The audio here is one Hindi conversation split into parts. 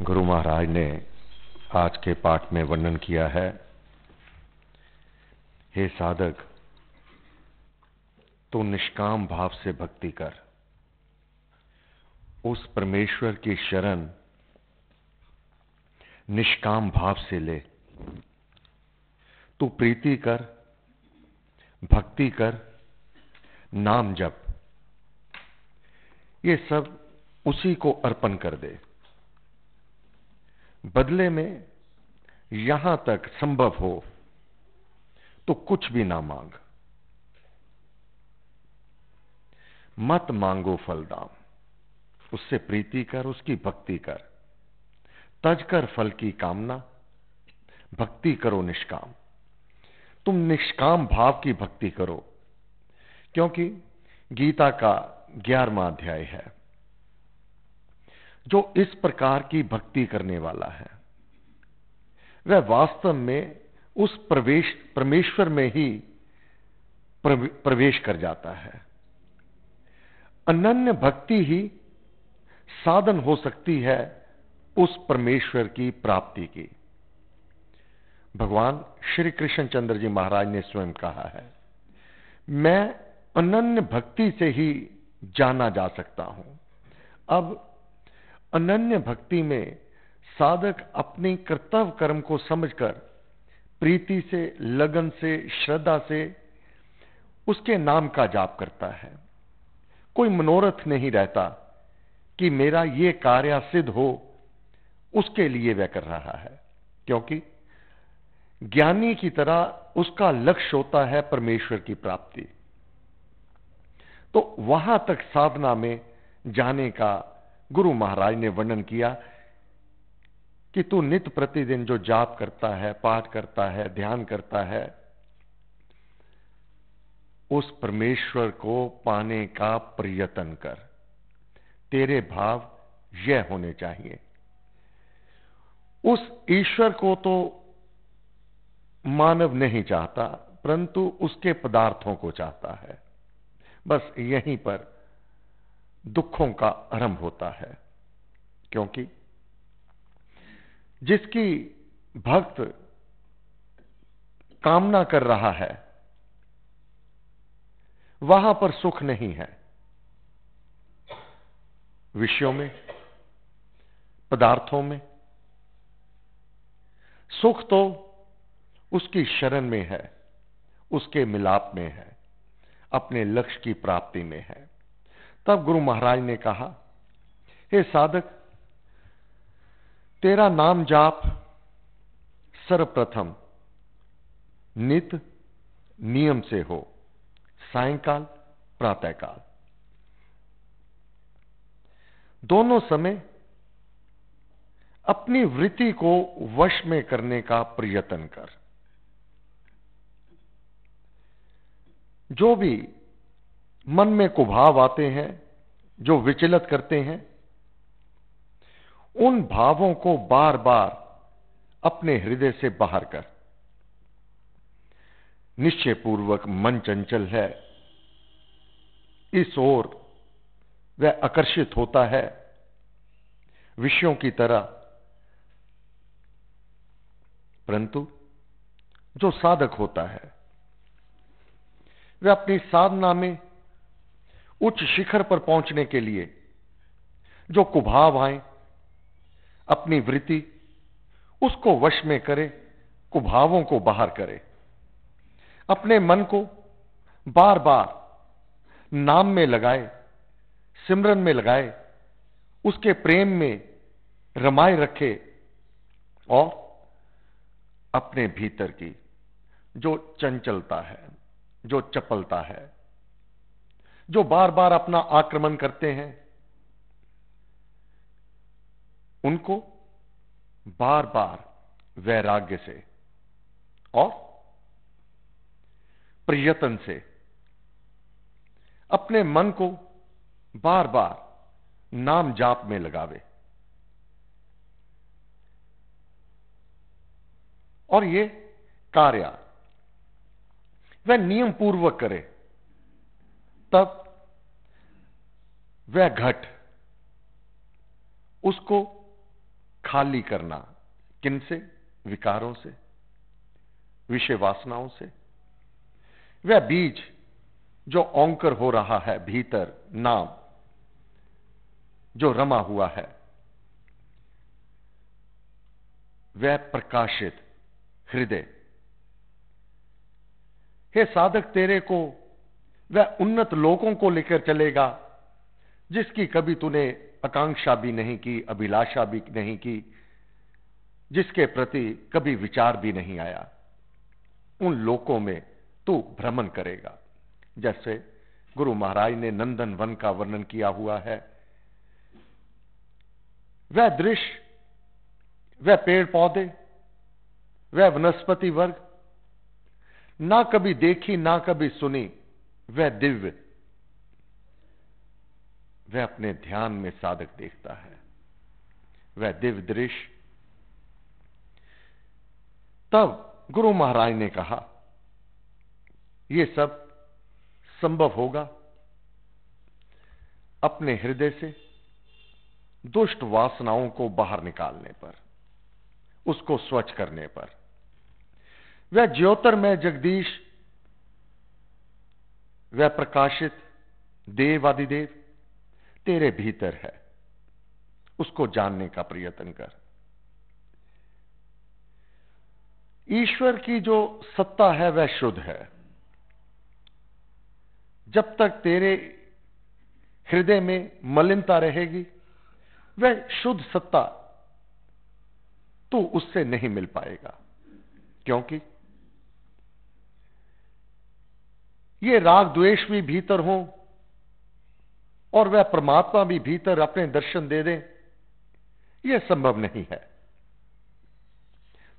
गुरु महाराज ने आज के पाठ में वर्णन किया है हे साधक तो निष्काम भाव से भक्ति कर उस परमेश्वर की शरण निष्काम भाव से ले तू प्रीति कर भक्ति कर नाम जप ये सब उसी को अर्पण कर दे बदले में यहां तक संभव हो तो कुछ भी ना मांग मत मांगो फलदाम उससे प्रीति कर उसकी भक्ति कर तज कर फल की कामना भक्ति करो निष्काम तुम निष्काम भाव की भक्ति करो क्योंकि गीता का ग्यारहवा अध्याय है जो इस प्रकार की भक्ति करने वाला है वह वास्तव में उस प्रवेश परमेश्वर में ही प्रवेश कर जाता है अनन्य भक्ति ही साधन हो सकती है उस परमेश्वर की प्राप्ति की भगवान श्री कृष्णचंद्र जी महाराज ने स्वयं कहा है मैं अनन्य भक्ति से ही जाना जा सकता हूं अब अनन्य भक्ति में साधक अपने कर्तव्य कर्म को समझकर प्रीति से लगन से श्रद्धा से उसके नाम का जाप करता है कोई मनोरथ नहीं रहता कि मेरा यह कार्य सिद्ध हो उसके लिए वह कर रहा है क्योंकि ज्ञानी की तरह उसका लक्ष्य होता है परमेश्वर की प्राप्ति तो वहां तक साधना में जाने का गुरु महाराज ने वर्णन किया कि तू नित प्रतिदिन जो जाप करता है पाठ करता है ध्यान करता है उस परमेश्वर को पाने का प्रयत्न कर तेरे भाव यह होने चाहिए उस ईश्वर को तो मानव नहीं चाहता परंतु उसके पदार्थों को चाहता है बस यहीं पर दुखों का आरंभ होता है क्योंकि जिसकी भक्त कामना कर रहा है वहां पर सुख नहीं है विषयों में पदार्थों में सुख तो उसकी शरण में है उसके मिलाप में है अपने लक्ष्य की प्राप्ति में है तब गुरु महाराज ने कहा हे साधक तेरा नाम जाप सर्वप्रथम नित नियम से हो सायकाल प्रातःकाल दोनों समय अपनी वृत्ति को वश में करने का प्रयत्न कर जो भी मन में कुभाव आते हैं जो विचलित करते हैं उन भावों को बार बार अपने हृदय से बाहर कर निश्चय पूर्वक मन चंचल है इस ओर वह आकर्षित होता है विषयों की तरह परंतु जो साधक होता है वह अपनी साधना में उच्च शिखर पर पहुंचने के लिए जो कुभाव आए अपनी वृत्ति उसको वश में करे कुभावों को बाहर करे अपने मन को बार बार नाम में लगाए सिमरन में लगाए उसके प्रेम में रमाए रखे और अपने भीतर की जो चंचलता है जो चपलता है जो बार बार अपना आक्रमण करते हैं उनको बार बार वैराग्य से और प्रयत्न से अपने मन को बार बार नाम जाप में लगावे और ये कार्य वह नियम पूर्वक करे तब वह घट उसको खाली करना किन से विकारों से विषय वासनाओं से वह बीज जो ओंकर हो रहा है भीतर नाम जो रमा हुआ है वह प्रकाशित हृदय हे साधक तेरे को वह उन्नत लोगों को लेकर चलेगा जिसकी कभी तूने आकांक्षा भी नहीं की अभिलाषा भी नहीं की जिसके प्रति कभी विचार भी नहीं आया उन लोकों में तू भ्रमण करेगा जैसे गुरु महाराज ने नंदन वन का वर्णन किया हुआ है वह दृश्य वह पेड़ पौधे वह वनस्पति वर्ग ना कभी देखी ना कभी सुनी वह दिव्य वह अपने ध्यान में साधक देखता है वह दिव्य दृश्य तब गुरु महाराज ने कहा यह सब संभव होगा अपने हृदय से दुष्ट वासनाओं को बाहर निकालने पर उसको स्वच्छ करने पर वह ज्योतर में जगदीश वह प्रकाशित देव आदिदेव तेरे भीतर है उसको जानने का प्रयत्न कर ईश्वर की जो सत्ता है वह शुद्ध है जब तक तेरे हृदय में मलिनता रहेगी वह शुद्ध सत्ता तू उससे नहीं मिल पाएगा क्योंकि ये राग द्वेष भी भीतर हो और वह परमात्मा भी भीतर अपने दर्शन दे दे यह संभव नहीं है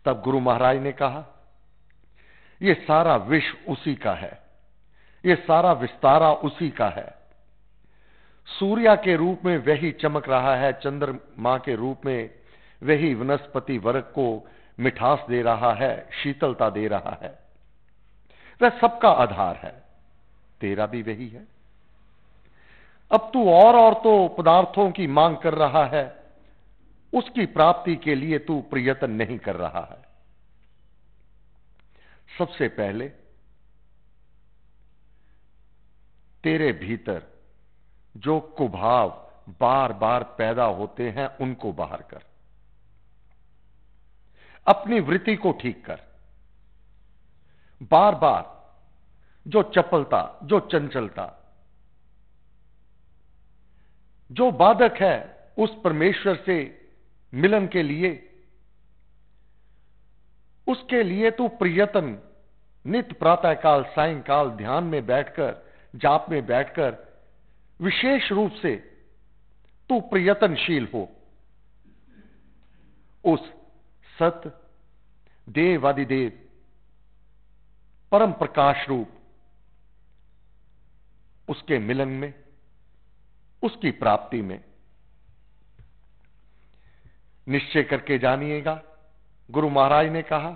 तब गुरु महाराज ने कहा यह सारा विश्व उसी का है यह सारा विस्तारा उसी का है सूर्या के रूप में वही चमक रहा है चंद्रमा के रूप में वही वनस्पति वर्ग को मिठास दे रहा है शीतलता दे रहा है वह सबका आधार है तेरा भी वही है अब तू और और तो पदार्थों की मांग कर रहा है उसकी प्राप्ति के लिए तू प्रयत्न नहीं कर रहा है सबसे पहले तेरे भीतर जो कुभाव बार बार पैदा होते हैं उनको बाहर कर अपनी वृत्ति को ठीक कर बार बार जो चपलता जो चंचलता जो बाधक है उस परमेश्वर से मिलन के लिए उसके लिए तू प्रयत्न नित प्रातः काल सायकाल ध्यान में बैठकर जाप में बैठकर विशेष रूप से तू प्रयत्नशील हो उस सत देव देव परम प्रकाश रूप उसके मिलन में उसकी प्राप्ति में निश्चय करके जानिएगा गुरु महाराज ने कहा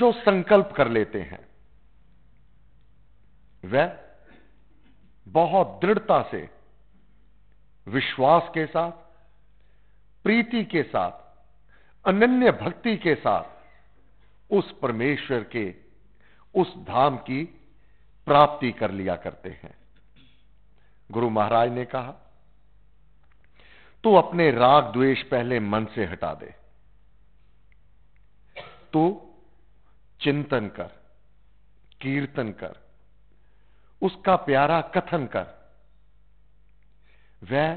जो संकल्प कर लेते हैं वह बहुत दृढ़ता से विश्वास के साथ प्रीति के साथ अनन्य भक्ति के साथ उस परमेश्वर के उस धाम की प्राप्ति कर लिया करते हैं गुरु महाराज ने कहा तू अपने राग द्वेष पहले मन से हटा दे तू चिंतन कर कीर्तन कर उसका प्यारा कथन कर वह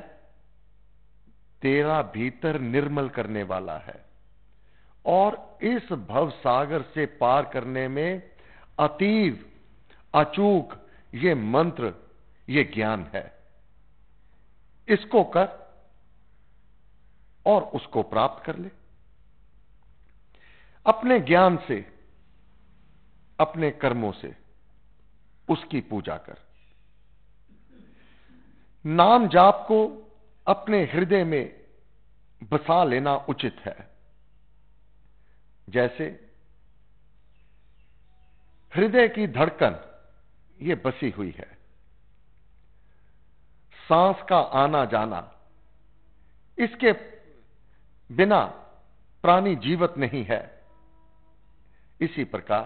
तेरा भीतर निर्मल करने वाला है और इस भव सागर से पार करने में अतीव अचूक ये मंत्र यह ज्ञान है इसको कर और उसको प्राप्त कर ले अपने ज्ञान से अपने कर्मों से उसकी पूजा कर नाम जाप को अपने हृदय में बसा लेना उचित है जैसे हृदय की धड़कन ये बसी हुई है सांस का आना जाना इसके बिना प्राणी जीवित नहीं है इसी प्रकार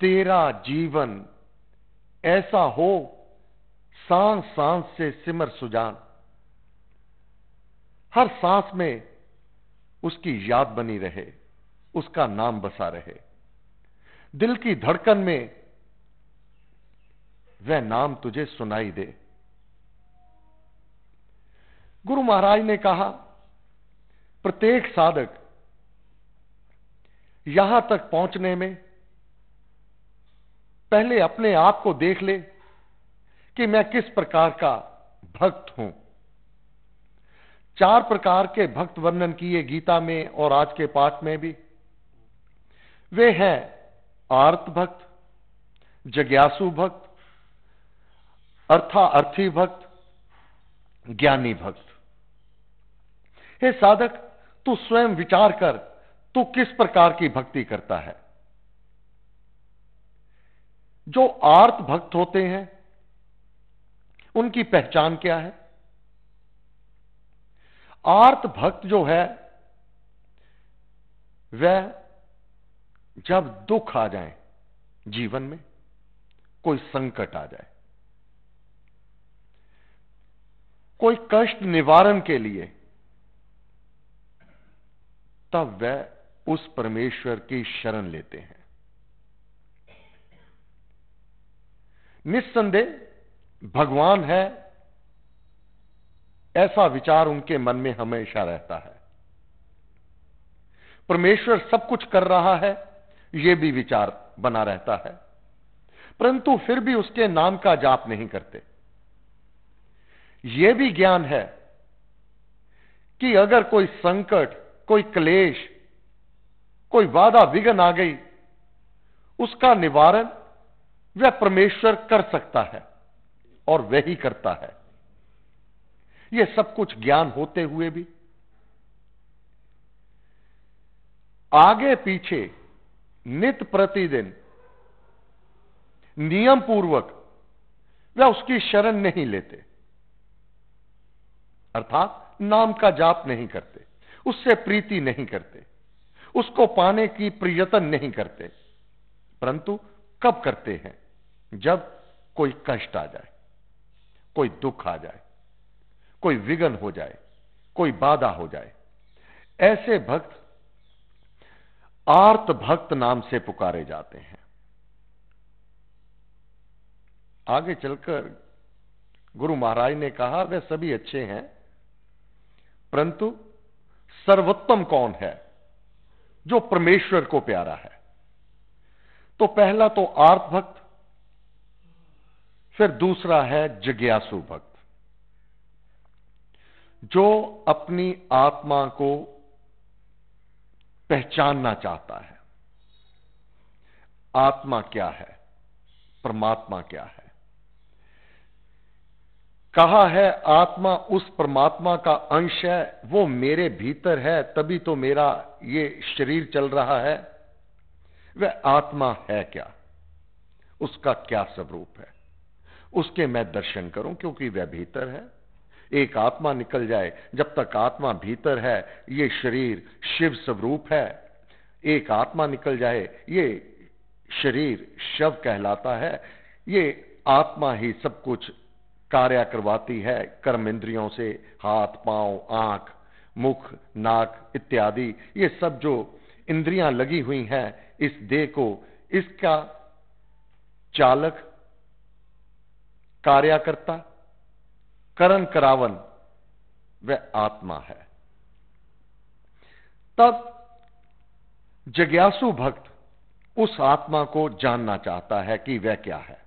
तेरा जीवन ऐसा हो सांस सांस से सिमर सुजान हर सांस में उसकी याद बनी रहे उसका नाम बसा रहे दिल की धड़कन में वह नाम तुझे सुनाई दे गुरु महाराज ने कहा प्रत्येक साधक यहां तक पहुंचने में पहले अपने आप को देख ले कि मैं किस प्रकार का भक्त हूं चार प्रकार के भक्त वर्णन किए गीता में और आज के पाठ में भी वे हैं आर्त भक्त जग्यासु भक्त अर्था अर्थी भक्त ज्ञानी भक्त हे साधक तू स्वयं विचार कर तू किस प्रकार की भक्ति करता है जो आर्त भक्त होते हैं उनकी पहचान क्या है आर्त भक्त जो है वह जब दुख आ जाए जीवन में कोई संकट आ जाए कोई कष्ट निवारण के लिए तब वह उस परमेश्वर की शरण लेते हैं निस्संदेह भगवान है ऐसा विचार उनके मन में हमेशा रहता है परमेश्वर सब कुछ कर रहा है यह भी विचार बना रहता है परंतु फिर भी उसके नाम का जाप नहीं करते यह भी ज्ञान है कि अगर कोई संकट कोई क्लेश कोई वादा विघन आ गई उसका निवारण वह परमेश्वर कर सकता है और वही करता है यह सब कुछ ज्ञान होते हुए भी आगे पीछे नित प्रतिदिन नियम पूर्वक वह उसकी शरण नहीं लेते अर्थात नाम का जाप नहीं करते उससे प्रीति नहीं करते उसको पाने की प्रयत्न नहीं करते परंतु कब करते हैं जब कोई कष्ट आ जाए कोई दुख आ जाए कोई विघन हो जाए कोई बाधा हो जाए ऐसे भक्त आर्त भक्त नाम से पुकारे जाते हैं आगे चलकर गुरु महाराज ने कहा वे सभी अच्छे हैं परंतु सर्वोत्तम कौन है जो परमेश्वर को प्यारा है तो पहला तो आर्थ भक्त फिर दूसरा है जिज्ञासु भक्त जो अपनी आत्मा को पहचानना चाहता है आत्मा क्या है परमात्मा क्या है कहा है आत्मा उस परमात्मा का अंश है वो मेरे भीतर है तभी तो मेरा ये शरीर चल रहा है वह आत्मा है क्या उसका क्या स्वरूप है उसके मैं दर्शन करूं क्योंकि वह भीतर है एक आत्मा निकल जाए जब तक आत्मा भीतर है ये शरीर शिव स्वरूप है एक आत्मा निकल जाए ये शरीर शव कहलाता है ये आत्मा ही सब कुछ कार्य करवाती है कर्म इंद्रियों से हाथ पांव आंख मुख नाक इत्यादि ये सब जो इंद्रियां लगी हुई हैं इस देह को इसका चालक कार्यकर्ता करण करावन वह आत्मा है तब जग्यासु भक्त उस आत्मा को जानना चाहता है कि वह क्या है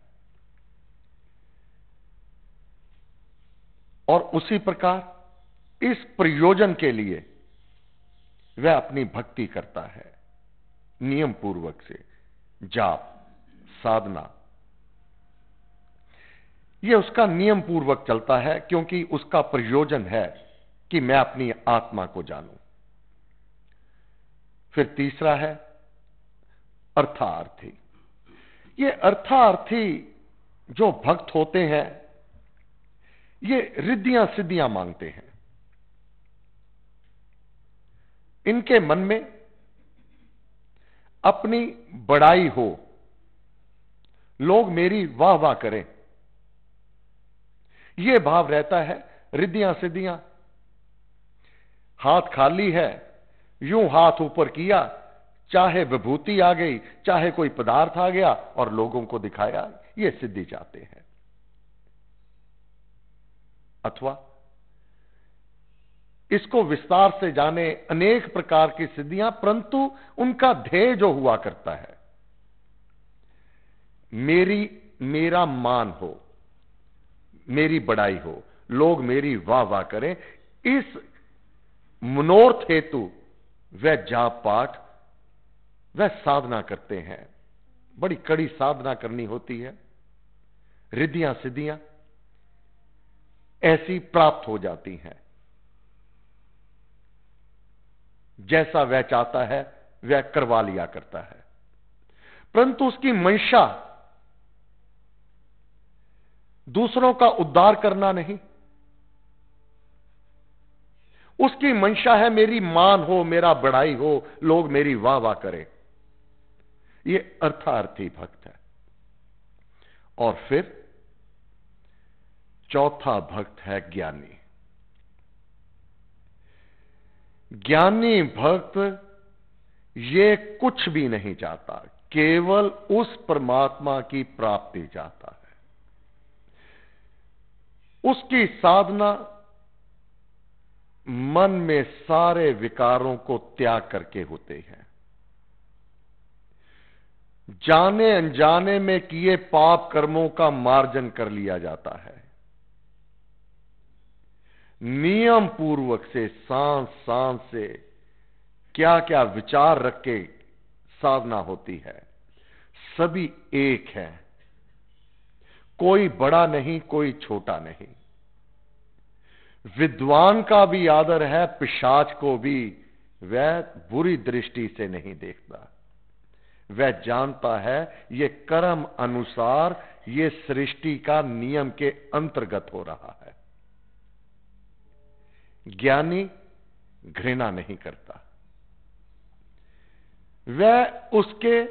और उसी प्रकार इस प्रयोजन के लिए वह अपनी भक्ति करता है नियम पूर्वक से जाप साधना यह उसका नियम पूर्वक चलता है क्योंकि उसका प्रयोजन है कि मैं अपनी आत्मा को जानूं फिर तीसरा है अर्थार्थी ये अर्थार्थी जो भक्त होते हैं ये रिद्धियां सिद्धियां मांगते हैं इनके मन में अपनी बड़ाई हो लोग मेरी वाह वाह करें यह भाव रहता है रिद्धियां सिद्धियां हाथ खाली है यूं हाथ ऊपर किया चाहे विभूति आ गई चाहे कोई पदार्थ आ गया और लोगों को दिखाया ये सिद्धि चाहते हैं अथवा इसको विस्तार से जाने अनेक प्रकार की सिद्धियां परंतु उनका ध्येय जो हुआ करता है मेरी मेरा मान हो मेरी बड़ाई हो लोग मेरी वाह वाह करें इस मनोर्थ हेतु वह जाप पाठ वह साधना करते हैं बड़ी कड़ी साधना करनी होती है रिद्धियां सिद्धियां ऐसी प्राप्त हो जाती हैं जैसा वह चाहता है वह करवा लिया करता है परंतु उसकी मंशा दूसरों का उद्धार करना नहीं उसकी मंशा है मेरी मान हो मेरा बढ़ाई हो लोग मेरी वाह वाह करें यह अर्थार्थी भक्त है और फिर चौथा भक्त है ज्ञानी ज्ञानी भक्त ये कुछ भी नहीं चाहता केवल उस परमात्मा की प्राप्ति चाहता है उसकी साधना मन में सारे विकारों को त्याग करके होते हैं जाने अनजाने में किए पाप कर्मों का मार्जन कर लिया जाता है नियम पूर्वक से सांस सांस से क्या क्या विचार रख के साधना होती है सभी एक है कोई बड़ा नहीं कोई छोटा नहीं विद्वान का भी आदर है पिशाच को भी वह बुरी दृष्टि से नहीं देखता वह जानता है यह कर्म अनुसार यह सृष्टि का नियम के अंतर्गत हो रहा है ज्ञानी घृणा नहीं करता वह उसके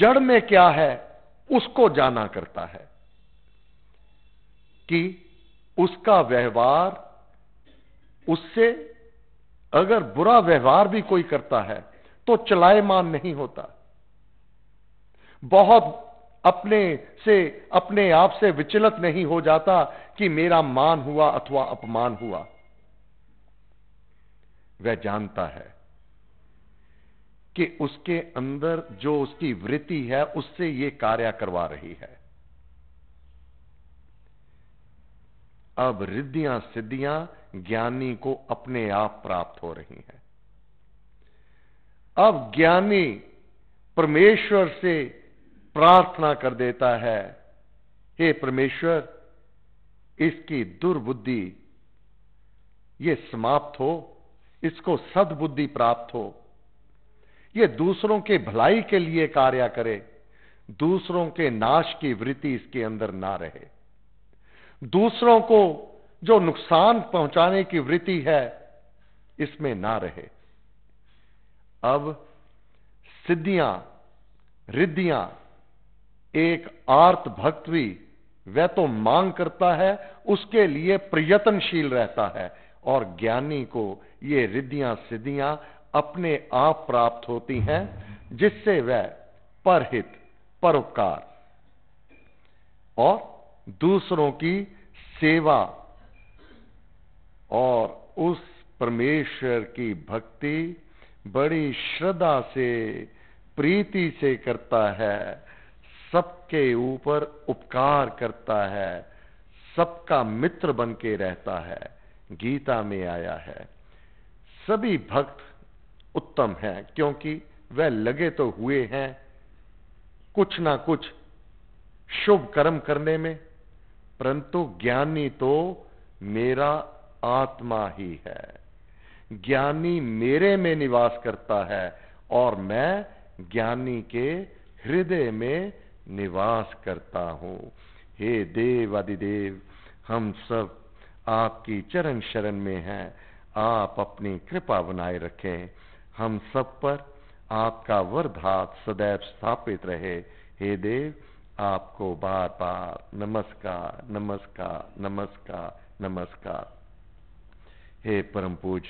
जड़ में क्या है उसको जाना करता है कि उसका व्यवहार उससे अगर बुरा व्यवहार भी कोई करता है तो चलायमान नहीं होता बहुत अपने से अपने आप से विचलित नहीं हो जाता कि मेरा मान हुआ अथवा अपमान हुआ वह जानता है कि उसके अंदर जो उसकी वृत्ति है उससे यह कार्य करवा रही है अब रिद्धियां सिद्धियां ज्ञानी को अपने आप प्राप्त हो रही हैं अब ज्ञानी परमेश्वर से प्रार्थना कर देता है हे परमेश्वर इसकी दुर्बुद्धि ये समाप्त हो इसको सद्बुद्धि प्राप्त हो यह दूसरों के भलाई के लिए कार्य करे दूसरों के नाश की वृत्ति इसके अंदर ना रहे दूसरों को जो नुकसान पहुंचाने की वृत्ति है इसमें ना रहे अब सिद्धियां रिद्धियां एक आर्त भक्त भी वह तो मांग करता है उसके लिए प्रयत्नशील रहता है और ज्ञानी को ये रिद्धियां सिद्धियां अपने आप प्राप्त होती हैं जिससे वह परहित परोपकार और दूसरों की सेवा और उस परमेश्वर की भक्ति बड़ी श्रद्धा से प्रीति से करता है सबके ऊपर उपकार करता है सबका मित्र बन के रहता है गीता में आया है सभी भक्त उत्तम हैं क्योंकि वह लगे तो हुए हैं कुछ ना कुछ शुभ कर्म करने में परंतु ज्ञानी तो मेरा आत्मा ही है ज्ञानी मेरे में निवास करता है और मैं ज्ञानी के हृदय में निवास करता हूं हे देव अधिदेव हम सब आपकी चरण शरण में है आप अपनी कृपा बनाए रखें हम सब पर आपका वरधात सदैव स्थापित रहे हे देव आपको बार बार नमस्कार नमस्कार नमस्कार नमस्कार हे परम पूज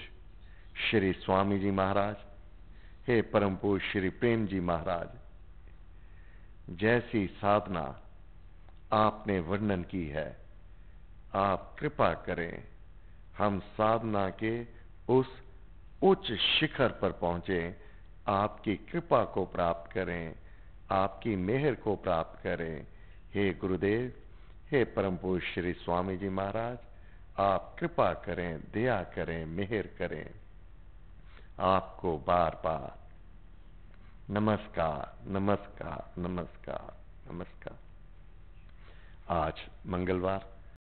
श्री स्वामी जी महाराज हे परम पूज श्री प्रेम जी महाराज जैसी साधना आपने वर्णन की है आप कृपा करें हम साधना के उस उच्च शिखर पर पहुंचे आपकी कृपा को प्राप्त करें आपकी मेहर को प्राप्त करें हे गुरुदेव हे परम पुरुष श्री स्वामी जी महाराज आप कृपा करें दया करें मेहर करें आपको बार बार नमस्कार नमस्कार नमस्कार नमस्कार आज मंगलवार